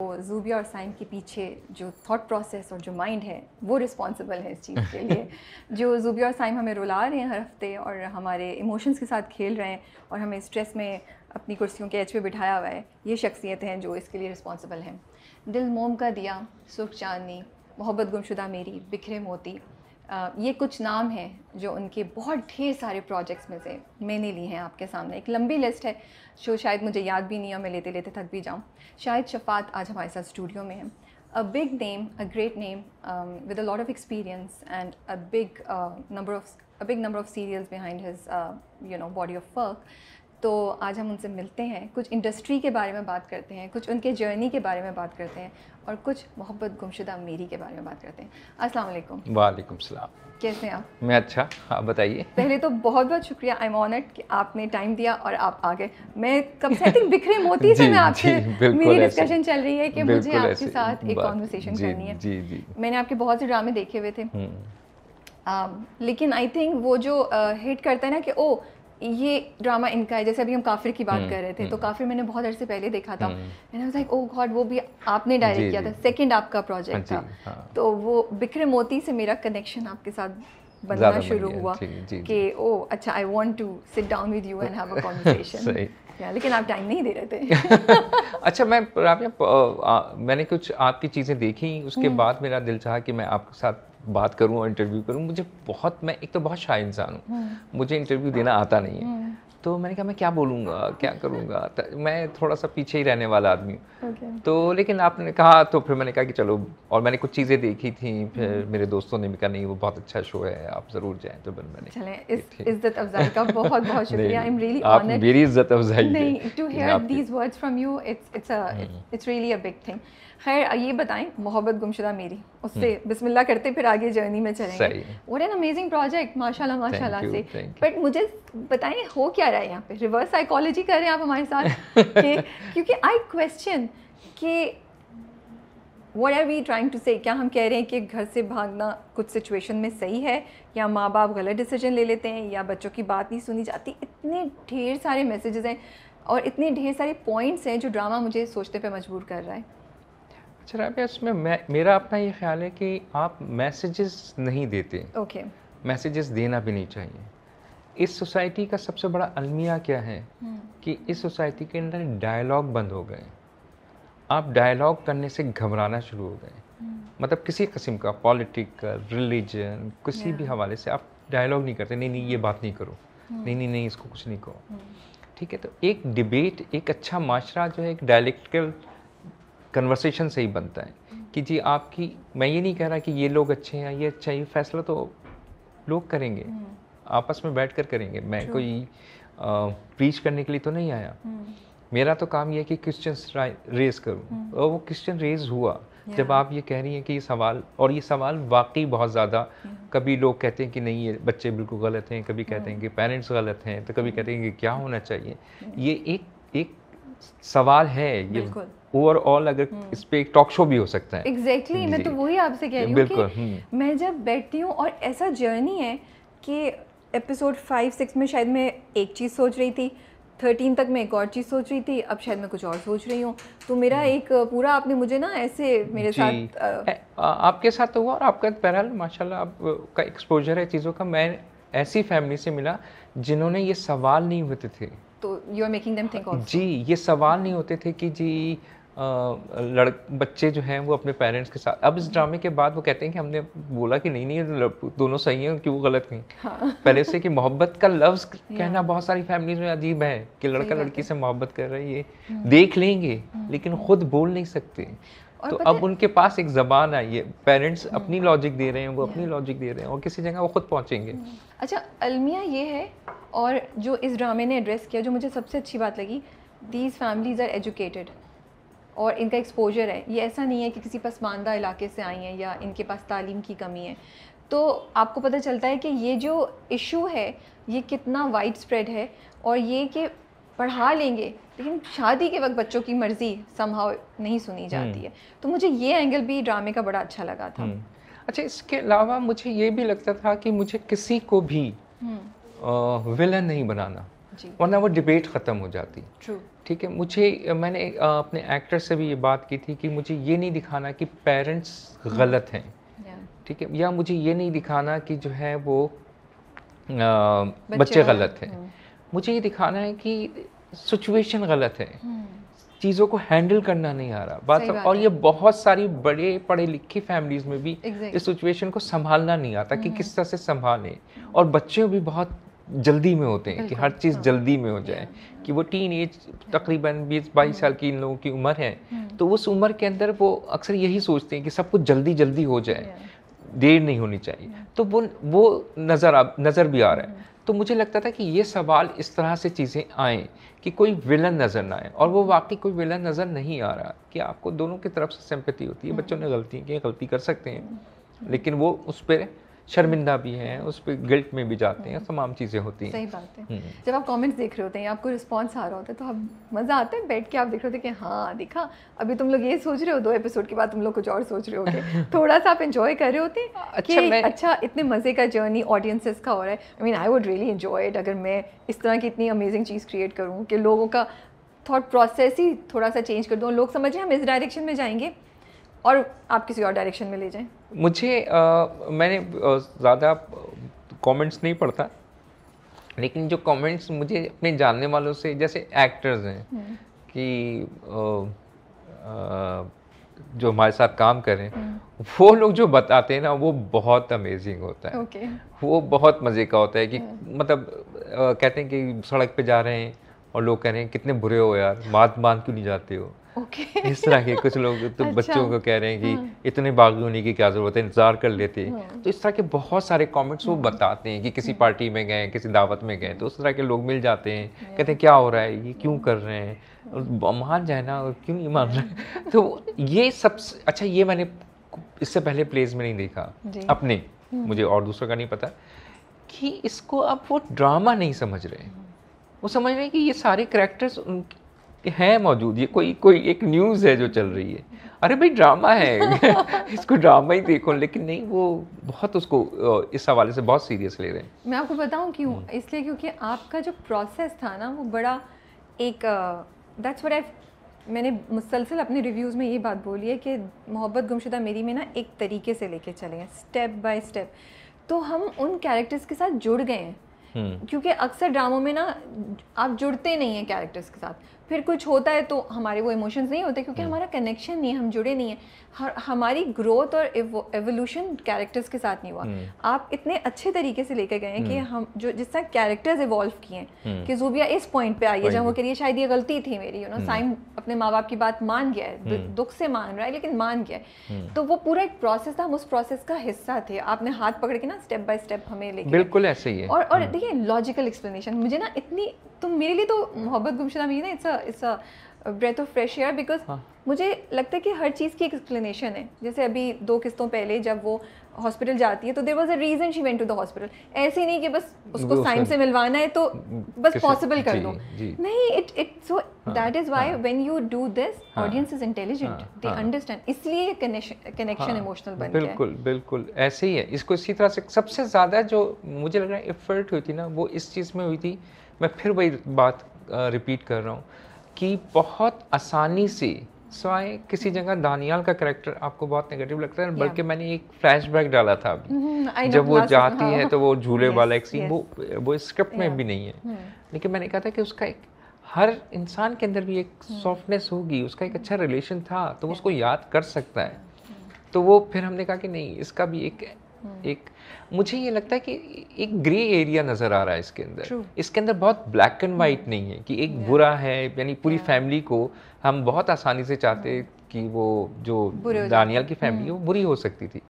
वो जूबिया और साइम के पीछे जो थॉट प्रोसेस और जो माइंड है वो रिस्पॉन्सिबल है इस चीज़ के लिए जो जूबिया और साइम हमें रुला रहे हैं हर हफ्ते और हमारे इमोशंस के साथ खेल रहे हैं और हमें स्ट्रेस में अपनी कुर्सियों के एच पे बिठाया हुआ है ये शख्सियतें हैं जो इसके लिए रिस्पॉन्सिबल हैं दिल मोम का दिया सुख चांदनी मोहब्बत गुमशुदा मेरी बिखरे मोती ये कुछ नाम हैं जो उनके बहुत ढेर सारे प्रोजेक्ट्स में से मैंने लिए हैं आपके सामने एक लंबी लिस्ट है जो शायद मुझे याद भी नहीं है मैं लेते लेते थक भी जाऊँ शायद शफात आज हमारे साथ स्टूडियो में है a big name a great name with a lot of experience and a big number of a big number of serials behind his you know body of work तो आज हम उनसे मिलते हैं कुछ इंडस्ट्री के बारे में बात करते हैं कुछ उनके जर्नी के बारे में बात करते हैं और कुछ मोहब्बत गुमशुदा मेरी के बारे में बात करते हैं अस्सलाम वालेकुम वालेकुम सलाम कैसे हैं आप मैं अच्छा आप बताइए पहले तो बहुत बहुत शुक्रिया आई एम ऑनर्ड कि आपने टाइम दिया और आप आ गए मैं कब से आई थिंक बिखरे मोती से मैं आपसे मेरी डिस्कशन चल रही है कि मुझे आपके साथ एक कॉन्वर्सेशन करनी है जी जी मैंने आपके बहुत से ड्रामे देखे हुए थे हम्म। लेकिन आई थिंक वो जो हिट करता है ना कि ओ ये ड्रामा इनका है जैसे अभी हम काफिर की बात हम्म, कर रहे थे तो हम्म। काफिर मैंने बहुत अरसे पहले देखा था हम्म। मैंने लाइक ओ गॉड वो भी आपने डायरेक्ट किया था सेकंड आपका प्रोजेक्ट हाँ था हाँ। तो वो बिक्रम मोती से मेरा कनेक्शन आपके साथ बनना शुरू हुआ कि ओ oh, अच्छा I want to sit down with you and have a conversation लेकिन आप टाइम नहीं दे रहे थे अच्छा मैं मैंने कुछ आपकी चीज़ें देखी उसके बाद मेरा दिल चाहा कि मैं आपके साथ बात करूं और इंटरव्यू करूं मुझे बहुत मैं एक तो बहुत शाय इंसान हूं हम्म। मुझे इंटरव्यू देना आता नहीं है हम्म। तो मैंने कहा मैं क्या बोलूँगा क्या करूँगा तो मैं थोड़ा सा पीछे ही रहने वाला आदमी हूँ okay. तो लेकिन आपने कहा तो फिर मैंने कहा कि चलो और मैंने कुछ चीज़ें देखी थी फिर हम्म। मेरे दोस्तों ने भी कहा नहीं वो बहुत अच्छा शो है आप ज़रूर जाएँ तो बन मैंने चलें इस इज़्ज़त अफजाई का बहुत बहुत शुक्रिया आई एम रियली आप मेरी इज़्ज़त अफजाई नहीं to hear these words from you it's it's it's really a big thing खैर ये बताएं मोहब्बत गुमशुदा मेरी उससे हम्म। बिस्मिल्लाह करते फिर आगे जर्नी में चलेंगे व्हाट एन अमेजिंग प्रोजेक्ट माशाल्लाह माशाल्लाह से बट मुझे बताएं हो क्या रहा है यहाँ पे रिवर्स साइकोलॉजी कर रहे हैं आप हमारे साथ कि क्योंकि आई क्वेश्चन कि what are we trying to say क्या हम कह रहे हैं कि घर से भागना कुछ सिचुएशन में सही है या माँ बाप गलत डिसीजन ले लेते हैं या बच्चों की बात नहीं सुनी जाती इतने ढेर सारे मैसेजेस हैं और इतने ढेर सारे पॉइंट्स हैं जो ड्रामा मुझे सोचने पे मजबूर कर रहा है अच्छा राबिया इसमें मैं मेरा अपना ये ख्याल है कि आप मैसेजेस नहीं देते ओके मैसेजेस देना भी नहीं चाहिए इस सोसाइटी का सबसे बड़ा अलमिया क्या है हम्म। कि इस सोसाइटी के अंदर डायलॉग बंद हो गए आप डायलॉग करने से घबराना शुरू हो गए हम्म। मतलब किसी कस्म का पॉलिटिकल रिलीजन किसी भी हवाले से आप डायलॉग नहीं करते नहीं नहीं ये बात नहीं करो हम्म। नहीं नहीं नहीं इसको कुछ नहीं कहो ठीक है तो एक डिबेट एक अच्छा माशरा जो है एक डायलेक्टिकल कन्वर्सेशन से ही बनता है कि जी आपकी मैं ये नहीं कह रहा कि ये लोग अच्छे हैं ये अच्छा ये फैसला तो लोग करेंगे हम्म। आपस में बैठ कर करेंगे मैं कोई प्रीच करने के लिए तो नहीं आया हम्म। मेरा तो काम यह है कि क्वेश्चन रेज करूँ और वो क्वेश्चन रेज हुआ जब आप ये कह रही हैं कि ये सवाल और ये सवाल वाकई बहुत ज़्यादा कभी लोग कहते हैं कि नहीं ये बच्चे बिल्कुल गलत हैं कभी कहते हैं कि पेरेंट्स गलत हैं तो कभी कहते हैं कि क्या होना चाहिए ये एक एक सवाल है ये ओवरऑल अगर हम्म। इस पे एक टॉक शो भी हो सकता है एग्जैक्टली exactly, मैं तो वही आपसे कह रही हूँ हम्म। मैं जब बैठती हूँ और ऐसा जर्नी है कि एपिसोड फाइव सिक्स में शायद मैं एक चीज़ सोच रही थी थर्टीन तक मैं एक और चीज़ सोच रही थी अब शायद मैं कुछ और सोच रही हूँ तो मेरा हम्म। एक पूरा आपने मुझे ना ऐसे मेरे साथ आ, आ, आपके साथ तो हुआ और आपका पैरल तो माशाल्लाह आपका एक्सपोजर है चीज़ों का मैं ऐसी फैमिली से मिला जिन्होंने ये सवाल नहीं होते थे तो you are making them think जी ये सवाल नहीं होते थे कि जी लड़ बच्चे जो हैं वो अपने पेरेंट्स के साथ अब इस ड्रामे के बाद वो कहते हैं कि हमने बोला कि नहीं नहीं दोनों सही हैं कि वो गलत नहीं हाँ। पहले से कि मोहब्बत का लफ्ज कहना बहुत सारी फैमिलीज में अजीब है कि लड़का लड़की से मोहब्बत कर रहा है ये हम्म। देख लेंगे हम्म। लेकिन खुद बोल नहीं सकते तो अब उनके पास एक जबान आई है पेरेंट्स hmm. अपनी लॉजिक दे रहे हैं वो अपनी लॉजिक दे रहे हैं और किसी जगह वो खुद पहुंचेंगे hmm. अच्छा अलमिया ये है और जो इस ड्रामे ने एड्रेस किया जो मुझे सबसे अच्छी बात लगी दीज फैमिलीज आर एजुकेटेड और इनका एक्सपोजर है ये ऐसा नहीं है कि किसी पसमानदा इलाके से आई हैं या इनके पास तालीम की कमी है तो आपको पता चलता है कि ये जो इशू है ये कितना वाइड स्प्रेड है और ये कि पढ़ा लेंगे लेकिन शादी के वक्त बच्चों की मर्ज़ी समहाव नहीं सुनी जाती हम्म। है तो मुझे ये एंगल भी ड्रामे का बड़ा अच्छा लगा था हम्म। अच्छा इसके अलावा मुझे ये भी लगता था कि मुझे किसी को भी आ, हम्म। विलन नहीं बनाना वरना वो डिबेट ख़त्म हो जाती ठीक है मुझे मैंने अपने एक्टर से भी ये बात की थी कि मुझे ये नहीं दिखाना कि पेरेंट्स गलत हैं ठीक है या मुझे ये नहीं दिखाना कि जो है वो आ, बच्चे, बच्चे गलत हैं मुझे ये दिखाना है कि सिचुएशन गलत है हम्म। चीज़ों को हैंडल करना नहीं आ रहा बात, बात और ये बहुत सारी बड़े पढ़े लिखी फैमिलीज में भी exactly. इस सिचुएशन को संभालना नहीं आता कि हम्म। किस तरह से संभालें और बच्चे भी बहुत जल्दी में होते हैं कि हर चीज़ हाँ। जल्दी में हो जाए कि वो टीन एज तकरीबन बीस बाईस हम्म। साल की इन लोगों की उम्र है तो उस उम्र के अंदर वो अक्सर यही सोचते हैं कि सब कुछ जल्दी जल्दी हो जाए देर नहीं होनी चाहिए तो वो वो नज़र आ नज़र भी आ रहा है तो मुझे लगता था कि ये सवाल इस तरह से चीज़ें आएँ कि कोई विलन नज़र ना आए और वो वाकई कोई विलन नज़र नहीं आ रहा कि आपको दोनों की तरफ से सिंपति होती है हम्म। बच्चों ने गलती की गलती कर सकते हैं हम्म। लेकिन वो उस पर शर्मिंदा भी हैं उस पर गिल्ट में भी जाते हैं हम्म। तमाम चीज़ें होती हैं सही बात है हम्म। जब आप कमेंट्स देख रहे होते हैं आपको रिस्पांस आ रहा होता है तो आप मज़ा आता है बैठ के आप देख रहे होते हैं कि हाँ देखा अभी तुम लोग ये सोच रहे हो दो एपिसोड के बाद तुम लोग कुछ और सोच रहे हो थोड़ा सा आप इन्जॉय कर रहे होते हैं अच्छा अच्छा इतने मज़े का जर्नी ऑडियंसेस का हो रहा है I mean I would really enjoy it अगर मैं इस तरह की इतनी अमेजिंग चीज़ क्रिएट करूँ कि लोगों का थॉट प्रोसेस ही थोड़ा सा चेंज कर दूँ लोग समझें हम इस डायरेक्शन में जाएंगे और आप किसी और डायरेक्शन में ले जाएं मुझे आ, मैंने ज़्यादा कमेंट्स नहीं पढ़ता लेकिन जो कमेंट्स मुझे अपने जानने वालों से जैसे एक्टर्स हैं हम्म। कि आ, आ, जो हमारे साथ काम करें हम्म। वो लोग जो बताते हैं ना वो बहुत अमेजिंग होता है okay. वो बहुत मज़े का होता है कि हम्म। मतलब आ, कहते हैं कि सड़क पे जा रहे हैं और लोग कह रहे हैं कितने बुरे हो यार बात बांध क्यों नहीं जाते हो okay. इस तरह के कुछ लोग तो अच्छा। बच्चों को कह रहे हैं कि हाँ। इतने बागी होने की क्या जरूरत है इंतजार कर लेते हाँ। तो इस तरह के बहुत सारे कमेंट्स वो हाँ। बताते हैं कि किसी पार्टी में गए किसी दावत में गए तो उस तरह के लोग मिल जाते हैं कहते हैं क्या हो रहा है ये क्यों कर रहे हैं मान जाए ना और क्यों नहीं मान रहे तो ये सबसे अच्छा ये मैंने इससे पहले प्लेज में नहीं देखा अपने हम्म। मुझे और दूसरों का नहीं पता कि इसको आप वो ड्रामा नहीं समझ रहे वो समझ रहे हैं कि ये सारे करेक्टर्स हैं मौजूद ये कोई कोई एक न्यूज़ है जो चल रही है अरे भाई ड्रामा है इसको ड्रामा ही देखो लेकिन नहीं वो बहुत उसको इस हवाले से बहुत सीरियस ले रहे हैं मैं आपको बताऊं क्यों हम्म। इसलिए क्योंकि आपका जो प्रोसेस था ना वो बड़ा एक दैट्स व्हाट आई मैंने मुसलसल अपने रिव्यूज़ में ये बात बोली है कि मोहब्बत गुमशुदा मेरी में ना एक तरीके से लेके चले हैं स्टेप बाय स्टेप तो हम उन कैरेक्टर्स के साथ जुड़ गए हैं हम्म। क्योंकि अक्सर ड्रामों में ना आप जुड़ते नहीं हैं कैरेक्टर्स के साथ फिर कुछ होता है तो हमारे वो इमोशंस नहीं होते क्योंकि हमारा कनेक्शन नहीं है हम जुड़े नहीं हैं हमारी ग्रोथ और एवोल्यूशन कैरेक्टर्स के साथ नहीं हुआ hmm. आप इतने अच्छे तरीके से लेके गए हैं कि hmm. हम जो जिस तरह कैरेक्टर्स इवॉल्व किए हैं hmm. कि जूबिया इस पॉइंट पे आई है जहाँ वो कह रही है शायद ये गलती थी मेरी यू नो साइम अपने माँ बाप की बात मान गया है दुख से मान रहा है लेकिन मान गया है तो वो पूरा एक प्रोसेस था हम उस प्रोसेस का हिस्सा थे आपने हाथ पकड़ के ना स्टेप बाय स्टेप हमें लेके बिल्कुल ऐसे ही है और और देखिए लॉजिकल एक्सप्लेनेशन मुझे ना इतनी तो मेरे लिए तो मोहब्बत गुमशुदा मीन ना it's it's a breath of fresh air because मुझे लगता है कि हर चीज़ की एक एक्सप्लेनेशन है जैसे अभी दो किस्तों पहले जब वो हॉस्पिटल जाती है तो there was a reason she went to the hospital ऐसे नहीं कि बस उसको साइम से मिलवाना है तो हम्म, बस पॉसिबल कर दो नहीं it it so that is why when you do this audience is intelligent they understand इसलिए कनेक्शन इमोशनल हाँ, बन बिल्कुल बिल्कुल ऐसे ही है इसको इसी तरह से सबसे ज़्यादा जो मुझे लग रहा है एफर्ट हुई थी ना वो इस चीज़ में हुई थी मैं फिर वही बात रिपीट कर रहा हूँ कि बहुत आसानी से सवाए किसी जगह दानियाल का करेक्टर आपको बहुत नेगेटिव लगता है बल्कि मैंने एक फ्लैशबैक डाला था अभी mm-hmm, जब वो जाती हाँ। है तो वो झूले वाला एक सीन वो वो स्क्रिप्ट में भी नहीं है hmm. लेकिन मैंने कहा था कि उसका एक हर इंसान के अंदर भी एक सॉफ्टनेस hmm. होगी उसका एक अच्छा रिलेशन था तो उसको याद कर सकता है hmm. तो वो फिर हमने कहा कि नहीं इसका भी एक हम्म। एक मुझे ये लगता है कि एक ग्रे एरिया नज़र आ रहा है इसके अंदर इसके अंदर बहुत ब्लैक एंड वाइट नहीं है कि एक बुरा है यानी पूरी फैमिली को हम बहुत आसानी से चाहते हम्म। कि वो जो दानियाल की फैमिली हम्म। है वो बुरी हो सकती थी